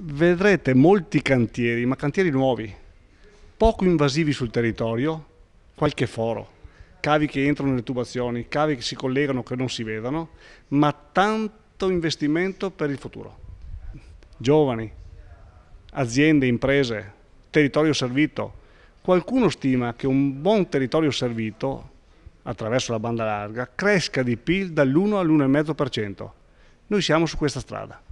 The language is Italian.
vedrete molti cantieri, ma cantieri nuovi, poco invasivi sul territorio, qualche foro, cavi che entrano nelle tubazioni, cavi che si collegano che non si vedono, ma tanto investimento per il futuro. Giovani, aziende, imprese, territorio servito. Qualcuno stima che un buon territorio servito, attraverso la banda larga, cresca di PIL dall'1 all'1,5%. Noi siamo su questa strada.